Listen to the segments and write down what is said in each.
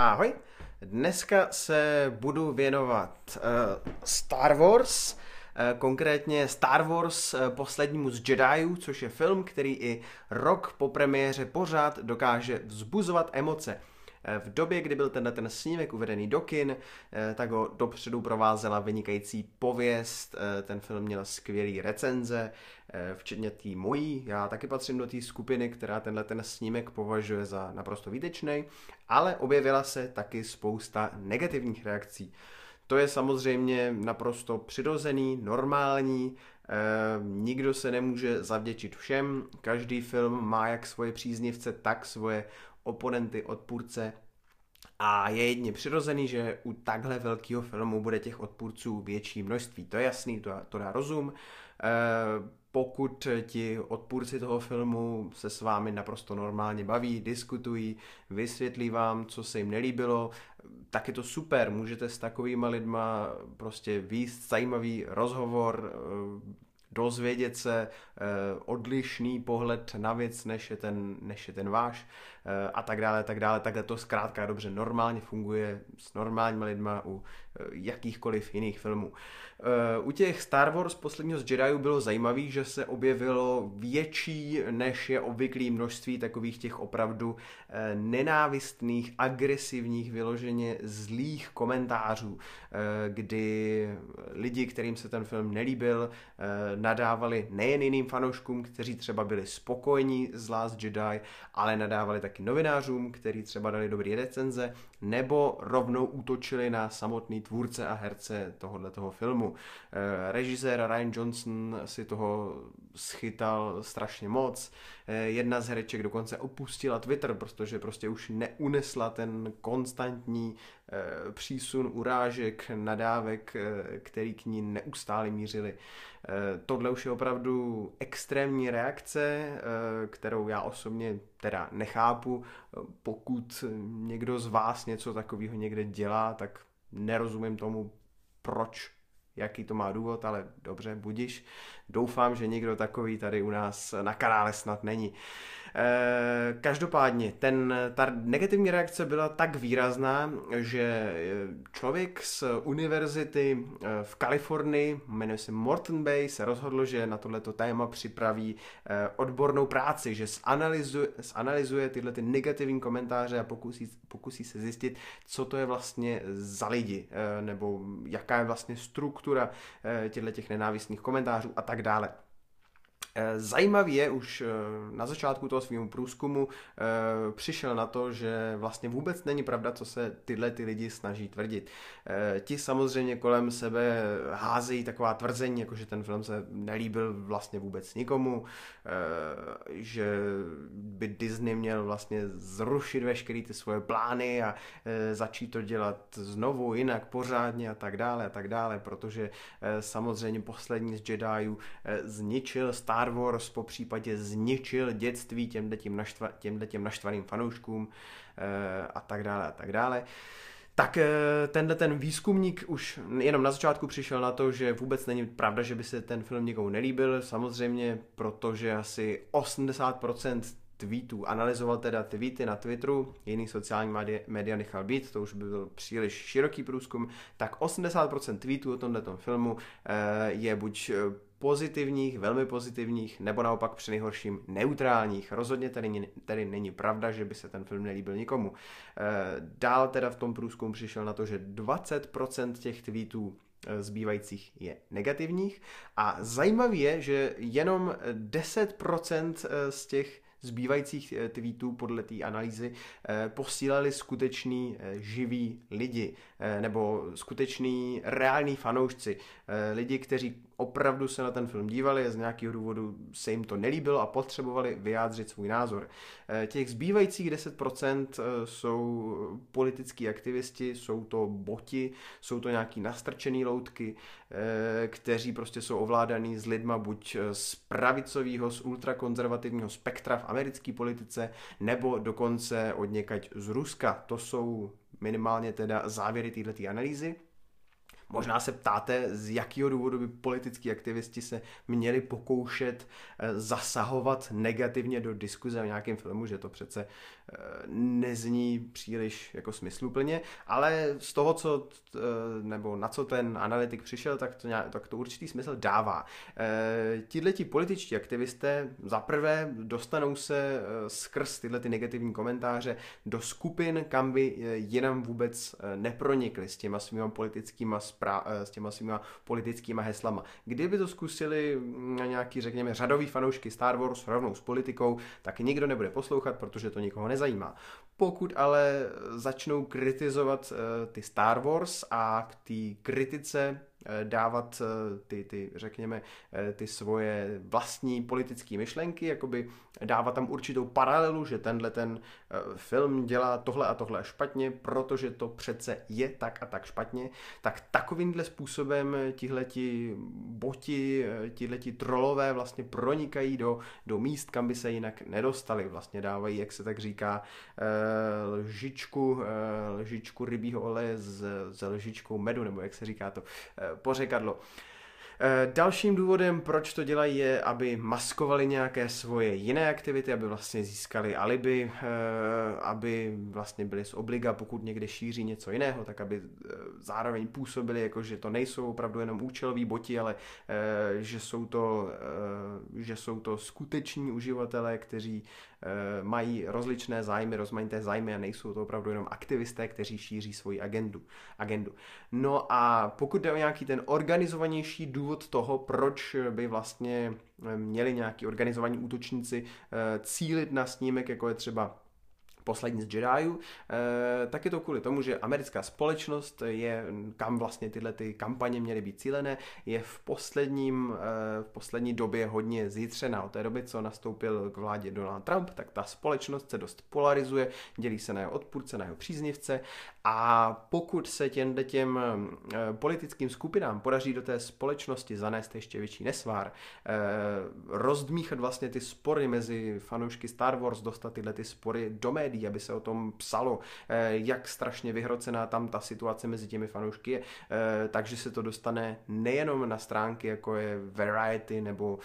Ahoj. Dneska se budu věnovat uh, Star Wars, uh, konkrétně Star Wars uh, poslednímu z Jediů, což je film, který i rok po premiéře pořád dokáže vzbuzovat emoce. Eh, v době, kdy byl tenhle ten snímek uvedený do kin, eh, tak ho dopředu provázela vynikající pověst, eh, ten film měl skvělý recenze, včetně té mojí. Já taky patřím do té skupiny, která tenhle ten snímek považuje za naprosto výtečný, ale objevila se taky spousta negativních reakcí. To je samozřejmě naprosto přirozený, normální, e, nikdo se nemůže zavděčit všem, každý film má jak svoje příznivce, tak svoje oponenty, odpůrce. A je jedně přirozený, že u takhle velkého filmu bude těch odpůrců větší množství. To je jasný, to, to dá rozum. E, pokud ti odpůrci toho filmu se s vámi naprosto normálně baví, diskutují, vysvětlí vám, co se jim nelíbilo, tak je to super, můžete s takovými lidma prostě výst zajímavý rozhovor, e, dozvědět se e, odlišný pohled na věc, než je ten, než je ten váš. Eh, a tak dále, tak dále. Takhle to zkrátka dobře normálně funguje s normálníma lidma u eh, jakýchkoliv jiných filmů. Eh, u těch Star Wars posledního z Jediů bylo zajímavé, že se objevilo větší než je obvyklý množství takových těch opravdu nenávistných, agresivních, vyloženě zlých komentářů, kdy lidi, kterým se ten film nelíbil, nadávali nejen jiným fanouškům, kteří třeba byli spokojení z Last Jedi, ale nadávali také novinářům, kteří třeba dali dobré recenze nebo rovnou útočili na samotný tvůrce a herce tohohle toho filmu. Eh, režisér Ryan Johnson si toho schytal strašně moc. Eh, jedna z hereček dokonce opustila Twitter, protože prostě už neunesla ten konstantní eh, přísun urážek, nadávek, který k ní neustále mířili. Tohle už je opravdu extrémní reakce, kterou já osobně teda nechápu. Pokud někdo z vás něco takového někde dělá, tak nerozumím tomu, proč, jaký to má důvod, ale dobře, budiš. Doufám, že nikdo takový tady u nás na kanále snad není. Eh, každopádně, ten, ta negativní reakce byla tak výrazná, že eh, člověk z univerzity eh, v Kalifornii, jmenuje se Morton Bay, se rozhodl, že na tohleto téma připraví odbornou práci, že zanalizuje, zanalizuje tyhle ty negativní komentáře a pokusí, pokusí se zjistit, co to je vlastně za lidi, nebo jaká je vlastně struktura těchto těch nenávistných komentářů a tak dále. Eh, zajímavý je, už eh, na začátku toho svého průzkumu eh, přišel na to, že vlastně vůbec není pravda, co se tyhle ty lidi snaží tvrdit. Ti samozřejmě kolem sebe házejí taková tvrzení, jako že ten film se nelíbil vlastně vůbec nikomu, že by Disney měl vlastně zrušit veškeré ty svoje plány a začít to dělat znovu, jinak, pořádně a tak dále a tak dále, protože samozřejmě poslední z Jediů zničil stát Star Wars po případě zničil dětství těmhle těm, naštva, těmhle těm naštvaným fanouškům eh, a tak dále a tak dále. Tak eh, tenhle ten výzkumník už jenom na začátku přišel na to, že vůbec není pravda, že by se ten film někomu nelíbil, samozřejmě protože asi 80% tweetů, analyzoval teda tweety na Twitteru, jiný sociální média nechal být, to už by byl příliš široký průzkum, tak 80% tweetů o tomhle filmu eh, je buď pozitivních, velmi pozitivních, nebo naopak při nejhorším neutrálních. Rozhodně tedy, tedy není pravda, že by se ten film nelíbil nikomu. Eh, dál teda v tom průzkumu přišel na to, že 20% těch tweetů eh, zbývajících je negativních a zajímavé je, že jenom 10% eh, z těch zbývajících eh, tweetů podle té analýzy eh, posílali skutečný eh, živí lidi nebo skutečný reální fanoušci. Lidi, kteří opravdu se na ten film dívali, z nějakého důvodu se jim to nelíbilo a potřebovali vyjádřit svůj názor. Těch zbývajících 10% jsou politický aktivisti, jsou to boti, jsou to nějaký nastrčený loutky, Eh, kteří prostě jsou ovládaný z lidma buď eh, z pravicového, z ultrakonzervativního spektra v americké politice, nebo dokonce od někať z Ruska. To jsou minimálně teda závěry této analýzy. Možná se ptáte, z jakého důvodu by politický aktivisti se měli pokoušet eh, zasahovat negativně do diskuze o nějakém filmu, že to přece eh, nezní příliš jako smysluplně, ale z toho, co, eh, nebo na co ten analytik přišel, tak to, nějak, tak to určitý smysl dává. ti političtí aktivisté zaprvé dostanou se skrz tyhle ty negativní komentáře do skupin, kam by jinam vůbec nepronikli s těma svýma politickýma prá- eh, s těma svýma politickýma heslama. Kdyby to zkusili mm, nějaký, řekněme, řadový fanoušky Star Wars rovnou s politikou, tak nikdo nebude poslouchat, protože to nikoho nezajímá. Pokud ale začnou kritizovat eh, ty Star Wars a k té kritice Eh, dávat eh, ty, ty, řekněme, eh, ty svoje vlastní politické myšlenky, jakoby dávat tam určitou paralelu, že tenhle ten film dělá tohle a tohle špatně, protože to přece je tak a tak špatně, tak takovýmhle způsobem tihleti boti, tihleti trolové vlastně pronikají do, do míst, kam by se jinak nedostali. Vlastně dávají, jak se tak říká, lžičku, lžičku rybího oleje s, s lžičkou medu, nebo jak se říká to pořekadlo. Eh, dalším důvodem, proč to dělají, je, aby maskovali nějaké svoje jiné aktivity, aby vlastně získali alibi, eh, aby vlastně byli z obliga, pokud někde šíří něco jiného, tak aby eh, zároveň působili, jako že to nejsou opravdu jenom účeloví boti, ale že jsou to, že jsou to skuteční uživatelé, kteří Eh, mají rozličné zájmy, rozmanité zájmy a nejsou to opravdu jenom aktivisté, kteří šíří svoji agendu. agendu. No a pokud jde o nějaký ten organizovanější důvod toho, proč by vlastně eh, měli nějaký organizovaní útočníci eh, cílit na snímek, jako je třeba poslední z Jediů, eh, tak je to kvůli tomu, že americká společnost je, kam vlastně tyhle ty kampaně měly být cílené, je v, posledním, eh, v poslední době hodně zítřená. Od té doby, co nastoupil k vládě Donald Trump, tak ta společnost se dost polarizuje, dělí se na jeho odpůrce, na jeho příznivce a pokud se těm, těm eh, politickým skupinám podaří do té společnosti zanést ještě větší nesvár, eh, rozdmíchat vlastně ty spory mezi fanoušky Star Wars, dostat tyhle ty spory do médií, aby se o tom psalo, eh, jak strašně vyhrocená tam ta situace mezi těmi fanoušky je, takže se to dostane nejenom na stránky, jako je Variety nebo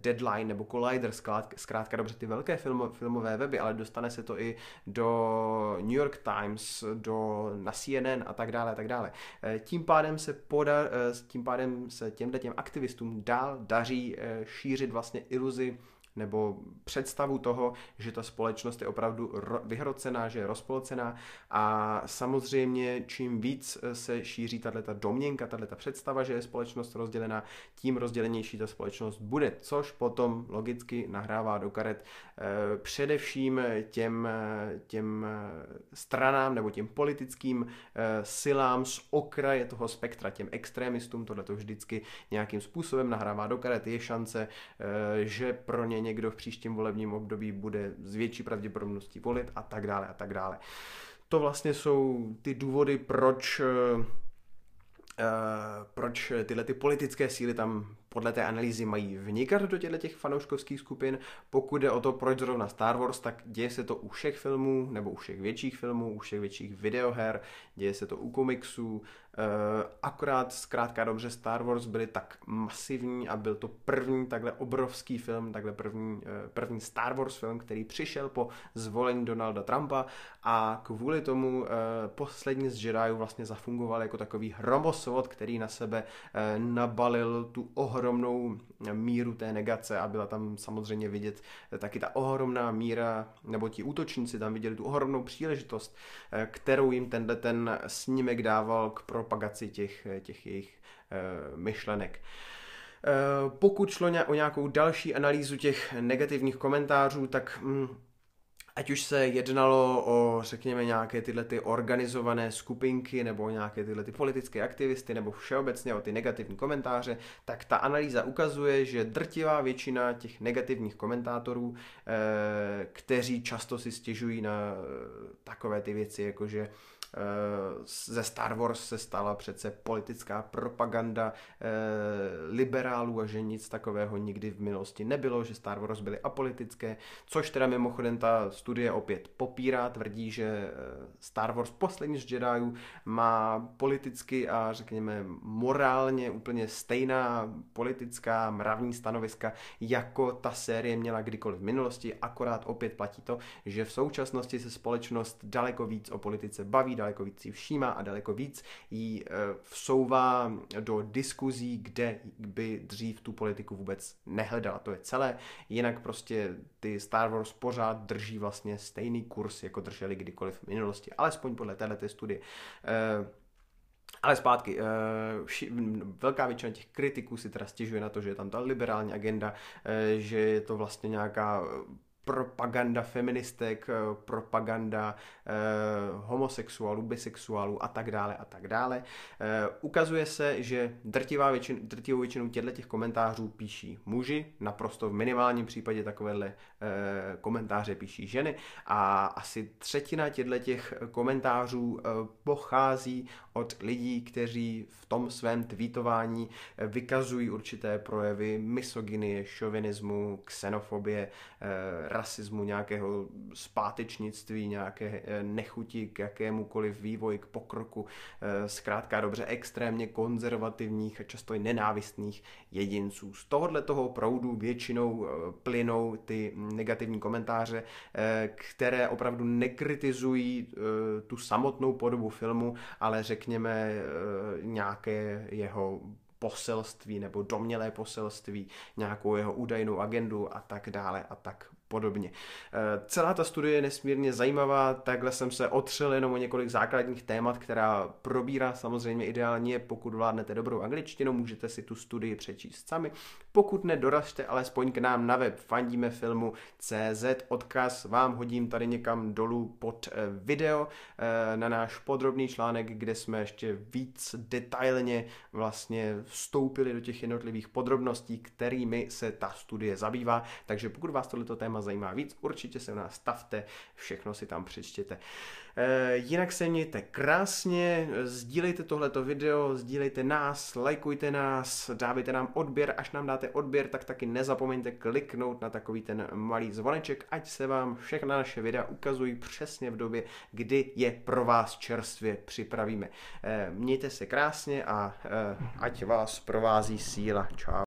Deadline nebo Collider, zkrátka dobře ty velké filmové weby, ale dostane se to i do New York Times, do na CNN a tak dále a tak dále. Eh, tím pádem se poda, eh, tím pádem se těmhle těm aktivistům dál daří eh, šířit vlastně iluzi nebo představu toho, že ta společnost je opravdu vyhrocená, že je rozpolcená a samozřejmě čím víc eh, se šíří tato domněnka, tato představa, že je společnost rozdělená, tím rozdělenější ta společnost bude, což potom logicky nahrává do karet eh, především těm, eh, těm stranám nebo těm politickým silám z okraje toho spektra, těm extremistům, tohle to vždycky nějakým způsobem nahrává do karet, je šance, že pro ně někdo v příštím volebním období bude z větší pravděpodobností volit a tak dále a tak dále. To vlastně jsou ty důvody, proč eh, eh, proč tyhle ty politické síly tam podle té analýzy mají vnikat do těchto těch fanouškovských skupin. Pokud jde o to, proč zrovna Star Wars, tak děje se to u všech filmů, nebo u všech větších filmů, u všech větších videoher, děje se to u komiksů. Eh, akorát zkrátka dobře Star Wars byly tak masivní a byl to první takhle obrovský film, takhle první, eh, první Star Wars film, který přišel po zvolení Donalda Trumpa a kvůli tomu eh, poslední z Jediů vlastně zafungoval jako takový hromosvod, který na sebe nabalil tu ohromnou ohromnou míru té negace a byla tam samozřejmě vidět eh, taky ta ohromná míra, nebo ti útočníci tam viděli tu ohromnou příležitost, eh, kterou jim tenhle ten snímek dával k propagaci těch, eh, těch jejich myšlenek. Pokud šlo o nějakou další analýzu těch negativních komentářů, tak mm, ať už se jednalo o, řekněme, nějaké tyhle ty organizované skupinky nebo nějaké tyhle ty politické aktivisty nebo všeobecně o ty negativní komentáře, tak ta analýza ukazuje, že drtivá většina těch negativních komentátorů, eh, kteří často si stěžují na eh, takové ty věci, jakože že Eh, ze Star Wars se stala přece politická propaganda eh, liberálů a že nic takového nikdy v minulosti nebylo, že Star Wars byly apolitické, což teda mimochodem ta studie opět popírá, tvrdí, že eh, Star Wars poslední z Jediů má politicky a řekněme morálně úplně stejná politická mravní stanoviska, jako ta série měla kdykoliv v minulosti, akorát opět platí to, že v současnosti se společnost daleko víc o politice baví, daleko víc jí všímá a daleko víc jí eh, vsouvá do diskuzí, kde by dřív tu politiku vůbec nehledala. To je celé. Jinak prostě ty Star Wars pořád drží vlastně stejný kurz, jako drželi kdykoliv v minulosti, alespoň podle této studie. Eh, ale zpátky, eh, velká většina těch kritiků si teda stěžuje na to, že je tam ta liberální agenda, že je to vlastně nějaká propaganda feministek, eh, propaganda eh, homosexuálů, bisexuálů a tak dále a tak dále. Eh, ukazuje se, že drtivá většin, drtivou většinu těchto těch komentářů píší muži, naprosto v minimálním případě takovéhle eh, komentáře píší ženy a asi třetina těchto těch komentářů eh, pochází od lidí, kteří v tom svém tweetování eh, vykazují určité projevy misogynie, šovinismu, xenofobie, eh, rasismu, nějakého zpátečnictví, nějaké eh, nechuti k jakémukoliv vývoji, k pokroku, zkrátka dobře extrémně konzervativních a často i nenávistných jedinců. Z tohohle toho proudu většinou plynou ty negativní komentáře, které opravdu nekritizují tu samotnou podobu filmu, ale řekněme, řekněme, eh, nějaké jeho poselství nebo domělé poselství, nějakou jeho údajnou agendu a tak dále a tak podobně. Eh, celá ta studie je nesmírně zajímavá, takhle jsem se otřel jenom o několik základních témat, která probírá samozřejmě ideálně, pokud vládnete dobrou angličtinu, můžete si tu studii přečíst sami. Pokud ne, dorazte alespoň k nám na web fandíme filmu CZ, odkaz vám hodím tady někam dolů pod eh, video eh, na náš podrobný článek, kde jsme ještě víc detailně vlastně vstoupili do těch jednotlivých podrobností, kterými se ta studie zabývá, takže pokud vás tohleto téma téma zajímá víc, určitě se v nás stavte, všechno si tam přečtěte. Eh, jinak se mějte krásně, sdílejte tohleto video, sdílejte nás, lajkujte nás, dávejte nám odběr, až nám dáte odběr, tak taky nezapomeňte kliknout na takový ten malý zvoneček, ať se vám všechna naše videa ukazují přesně v době, kdy je pro vás čerstvě připravíme. Eh, mějte se krásně a eh, ať vás provází síla. Čau.